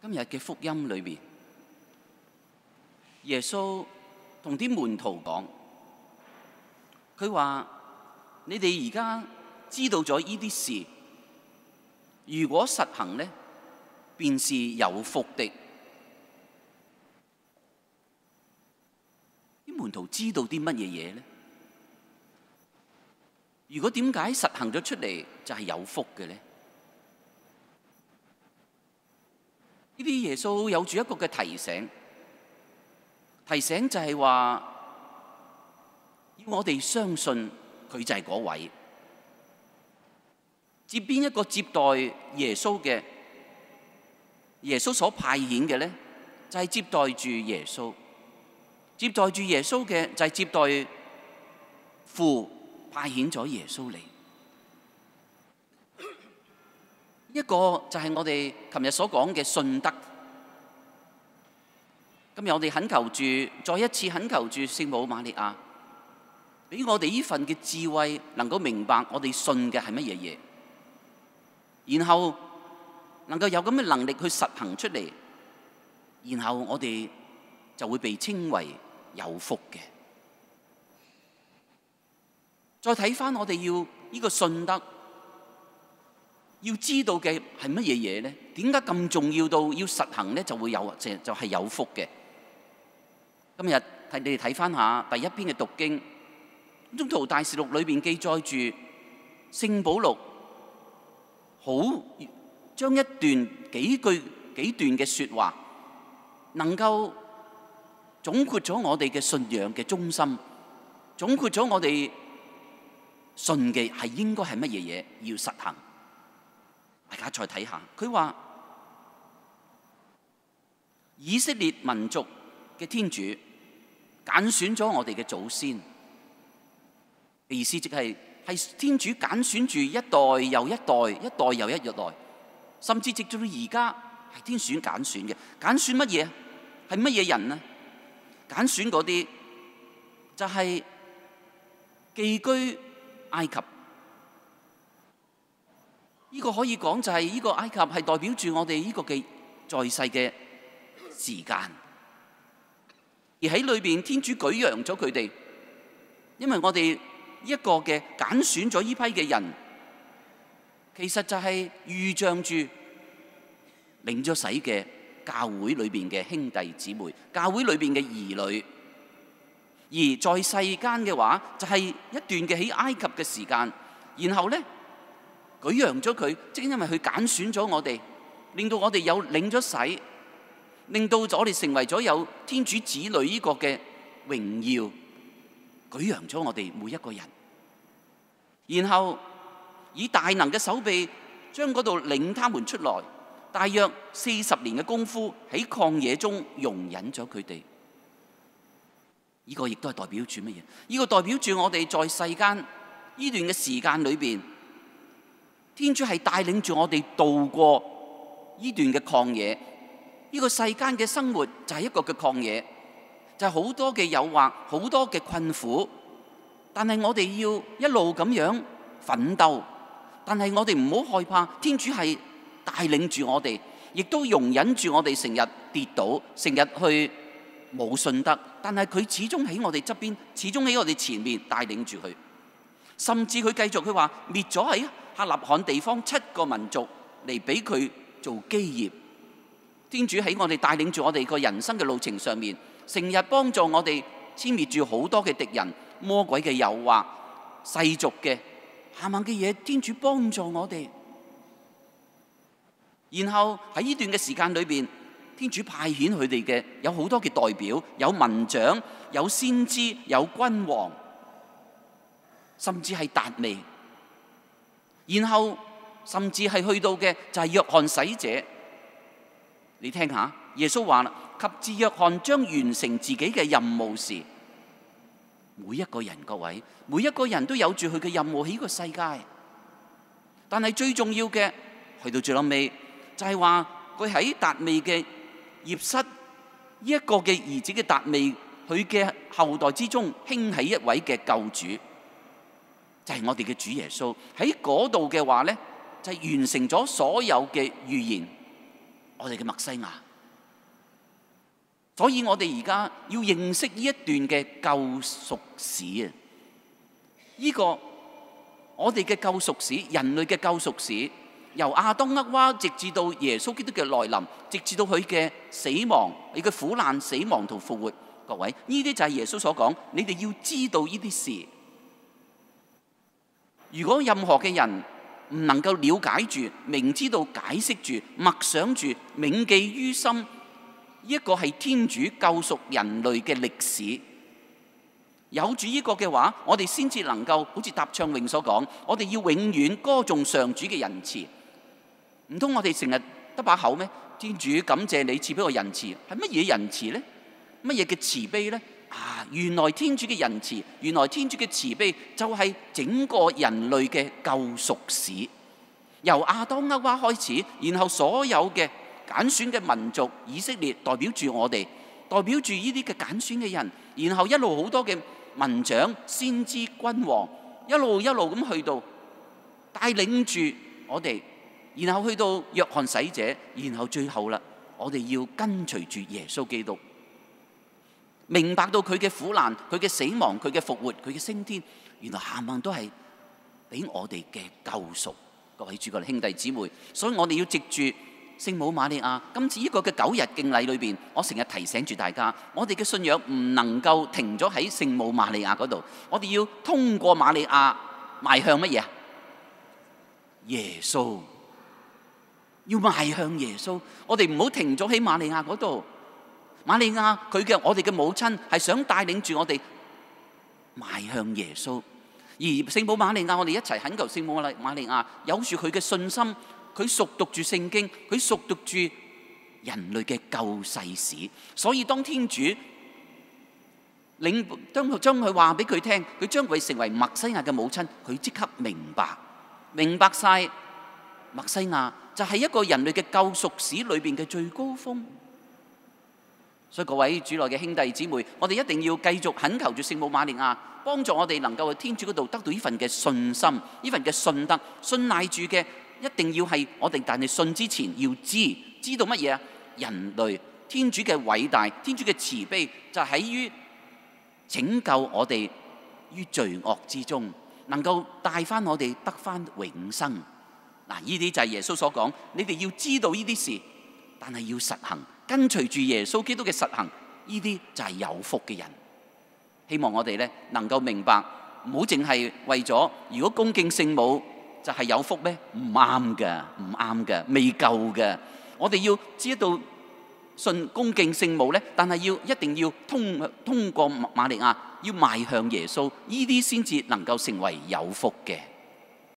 今日嘅福音里边，耶稣同啲门徒讲，佢话：你哋而家知道咗呢啲事，如果实行咧，便是有福的。啲门徒知道啲乜嘢嘢咧？如果点解实行咗出嚟就系有福嘅咧？呢啲耶穌有住一个嘅提醒，提醒就系话要我哋相信佢就系嗰位接边一个接待耶穌嘅，耶穌所派遣嘅咧，就系接待住耶穌，接待住耶穌嘅就系接待父派遣咗耶穌嚟。一个就系我哋琴日所讲嘅信德，今日我哋恳求助，再一次恳求助圣母玛利亚，俾我哋呢份嘅智慧，能够明白我哋信嘅系乜嘢嘢，然后能够有咁嘅能力去实行出嚟，然后我哋就会被称为有福嘅。再睇翻我哋要呢个信德。要知道嘅係乜嘢嘢咧？點解咁重要到要實行咧？就會有就就係有福嘅。今日睇你哋睇翻下第一篇嘅讀經《中途大事錄》裏邊記載住《聖保錄》，好將一段幾句幾段嘅説話，能夠總括咗我哋嘅信仰嘅中心，總括咗我哋信嘅係應該係乜嘢嘢要實行。大家再睇下，佢話以色列民族嘅天主揀選咗我哋嘅祖先，意思即係係天主揀選住一代又一代，一代又一代，甚至直到而家係天選揀選嘅揀選乜嘢？係乜嘢人呢？揀選嗰啲就係寄居埃及。呢個可以講就係呢個埃及係代表住我哋呢個嘅在世嘅時間，而喺裏边天主舉揚咗佢哋，因為我哋一個嘅揀選咗呢批嘅人，其實就係預象住領咗洗嘅教會裏边嘅兄弟姊妹，教會裏边嘅兒女，而在世間嘅話就係一段嘅喺埃及嘅時間，然後咧。舉揚咗佢，正因為佢揀選咗我哋，令到我哋有領咗洗，令到咗我哋成為咗有天主子女呢個嘅榮耀。舉揚咗我哋每一個人，然後以大能嘅手臂將嗰度領他們出來，大約四十年嘅功夫喺旷野中容忍咗佢哋。呢個亦都係代表住乜嘢？呢個代表住我哋在世間呢段嘅時間裏邊。天主係帶領住我哋渡過呢段嘅旷野，呢個世間嘅生活就係一個嘅旷野，就係好多嘅誘惑，好多嘅困苦。但係我哋要一路咁樣奮鬥，但係我哋唔好害怕。天主係帶領住我哋，亦都容忍住我哋成日跌倒，成日去冇信德，但係佢始終喺我哋側邊，始終喺我哋前面帶領住佢。甚至佢繼續佢話滅咗係啊。他立罕地方七个民族嚟俾佢做基业，天主喺我哋带领住我哋个人生嘅路程上面，成日帮助我哋歼灭住好多嘅敌人、魔鬼嘅诱惑、世俗嘅下猛嘅嘢，天主帮助我哋。然后喺呢段嘅时间里边，天主派遣佢哋嘅有好多嘅代表，有民长、有先知、有君王，甚至系达味。然后甚至系去到嘅就系约翰使者，你听下耶稣话啦，及至约翰将完成自己嘅任务时，每一个人各位每一个人都有住佢嘅任务喺呢个世界，但系最重要嘅去到最尾就系话佢喺达味嘅叶室，一个嘅儿子嘅达味佢嘅后代之中兴起一位嘅救主。就系我哋嘅主耶稣喺嗰度嘅话咧，就完成咗所有嘅预言，我哋嘅麦西亚。所以我哋而家要认识呢一段嘅救赎史啊！呢个我哋嘅救赎史，人类嘅救赎史，由亚当厄娃直至到耶稣基督嘅来临，直至到佢嘅死亡，你嘅苦难、死亡同复活。各位，呢啲就系耶稣所讲，你哋要知道呢啲事。如果任何嘅人唔能夠瞭解住、明知道解釋住、默想住、铭记於心，一個係天主救赎人類嘅歷史，有住呢個嘅話，我哋先至能夠好似搭暢榮所講，我哋要永遠歌颂上主嘅仁慈。唔通我哋成日得把口咩？天主感謝你賜俾我仁慈，係乜嘢仁慈咧？乜嘢嘅慈悲咧？啊！原來天主嘅仁慈，原來天主嘅慈悲，就係整个人類嘅救赎史，由亚当亚娃开始，然后所有嘅拣选嘅民族以色列代表住我哋，代表住呢啲嘅拣选嘅人，然后一路好多嘅民长先知君王，一路一路咁去到带领住我哋，然后去到约翰使者，然后最后啦，我哋要跟随住耶稣基督。明白到佢嘅苦难、佢嘅死亡、佢嘅复活、佢嘅升天，原来冚唪都系俾我哋嘅救赎，各位主各人兄弟姊妹，所以我哋要藉住圣母玛利亚。今次呢个嘅九日敬礼里边，我成日提醒住大家，我哋嘅信仰唔能够停咗喺圣母玛利亚嗰度，我哋要通过玛利亚迈向乜嘢啊？耶稣要迈向耶稣，我哋唔好停咗喺玛利亚嗰度。玛利亚佢嘅我哋嘅母亲系想带领住我哋迈向耶稣，而圣母玛利亚，我哋一齐恳求圣母玛利亚，有住佢嘅信心，佢熟读住圣经，佢熟读住人类嘅救世史，所以当天主领当将佢话俾佢听，佢将会成为墨西亚嘅母亲，佢即刻明白明白晒墨西亚就系一个人类嘅救赎史里边嘅最高峰。所以各位主内嘅兄弟姊妹，我哋一定要继续恳求住圣母玛利亚，帮助我哋能够喺天主嗰度得到呢份嘅信心，呢份嘅信德，信赖住嘅，一定要系我哋。但系信之前要知，知道乜嘢啊？人类天主嘅伟大，天主嘅慈悲就喺于拯救我哋于罪恶之中，能够带翻我哋得翻永生。嗱，呢啲就系耶稣所讲，你哋要知道呢啲事，但系要实行。跟随住耶稣基督嘅实行，呢啲就系有福嘅人。希望我哋咧能够明白，唔好净系为咗如果恭敬圣母就系有福咩？唔啱嘅，唔啱嘅，未够嘅。我哋要知道信恭敬圣母咧，但系要一定要通通过玛利亚，要迈向耶稣，呢啲先至能够成为有福嘅。